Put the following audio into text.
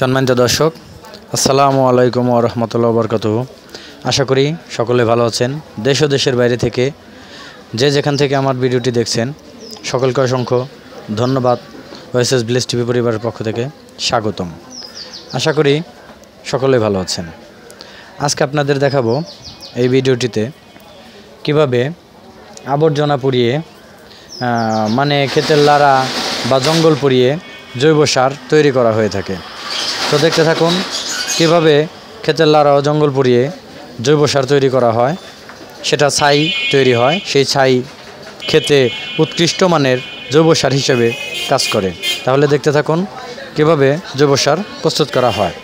সম্মানিত দর্শক আসসালামু আলাইকুম রহমতুল্লাহ বরকত আশা করি সকলে ভালো আছেন দেশ ও দেশের বাইরে থেকে যে যেখান থেকে আমার ভিডিওটি দেখছেন সকলকে অসংখ্য ধন্যবাদ এস ব্লেস টিভি পরিবারের পক্ষ থেকে স্বাগতম আশা করি সকলে ভালো আছেন আজকে আপনাদের দেখাবো এই ভিডিওটিতে কিভাবে আবর্জনা পুড়িয়ে মানে ক্ষেতের লারা বা জঙ্গল পুড়িয়ে জৈব সার তৈরি করা হয়ে থাকে তো দেখতে থাকুন কিভাবে ক্ষেতের লারা ও জঙ্গল পুড়িয়ে জৈব সার তৈরি করা হয় সেটা ছাই তৈরি হয় সেই ছাই খেতে উৎকৃষ্ট মানের জৈব সার হিসেবে কাজ করে তাহলে দেখতে থাকুন কীভাবে জৈব সার প্রস্তুত করা হয়